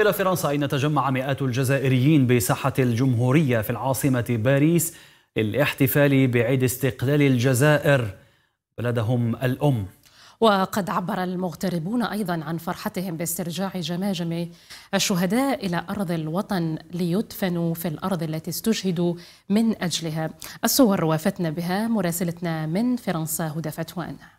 إلى فرنسا أين تجمع مئات الجزائريين بساحة الجمهورية في العاصمة باريس للاحتفال بعيد استقلال الجزائر بلدهم الأم وقد عبر المغتربون أيضا عن فرحتهم باسترجاع جماجم الشهداء إلى أرض الوطن ليدفنوا في الأرض التي استشهدوا من أجلها الصور وافتنا بها مراسلتنا من فرنسا هدى فتوان